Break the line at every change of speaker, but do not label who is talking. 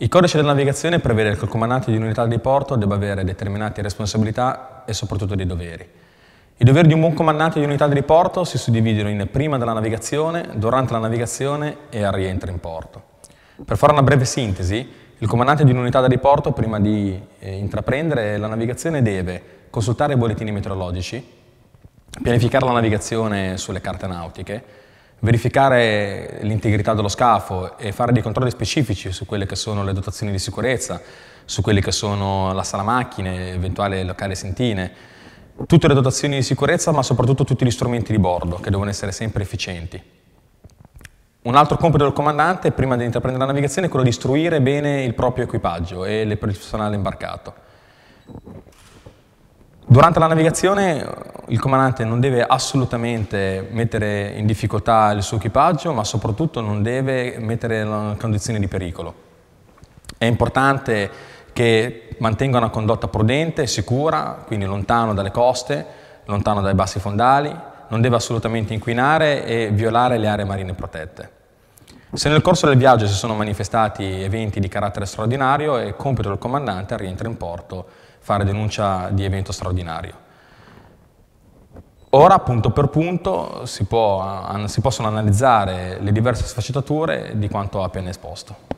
Il codice della navigazione prevede che il comandante di un'unità di porto debba avere determinate responsabilità e soprattutto dei doveri. I doveri di un buon comandante di un'unità di porto si suddividono in prima della navigazione, durante la navigazione e al rientro in porto. Per fare una breve sintesi, il comandante di un'unità di porto prima di eh, intraprendere la navigazione, deve consultare i bollettini meteorologici, pianificare la navigazione sulle carte nautiche, verificare l'integrità dello scafo e fare dei controlli specifici su quelle che sono le dotazioni di sicurezza, su quelle che sono la sala macchine, eventuali locali sentine, tutte le dotazioni di sicurezza ma soprattutto tutti gli strumenti di bordo che devono essere sempre efficienti. Un altro compito del comandante prima di intraprendere la navigazione è quello di istruire bene il proprio equipaggio e il personale imbarcato. Durante la navigazione il comandante non deve assolutamente mettere in difficoltà il suo equipaggio, ma soprattutto non deve mettere in condizione di pericolo. È importante che mantenga una condotta prudente e sicura, quindi lontano dalle coste, lontano dai bassi fondali, non deve assolutamente inquinare e violare le aree marine protette. Se nel corso del viaggio si sono manifestati eventi di carattere straordinario, è compito del comandante a rientrare in porto fare denuncia di evento straordinario. Ora, punto per punto, si, può, si possono analizzare le diverse sfaccettature di quanto ha appena esposto.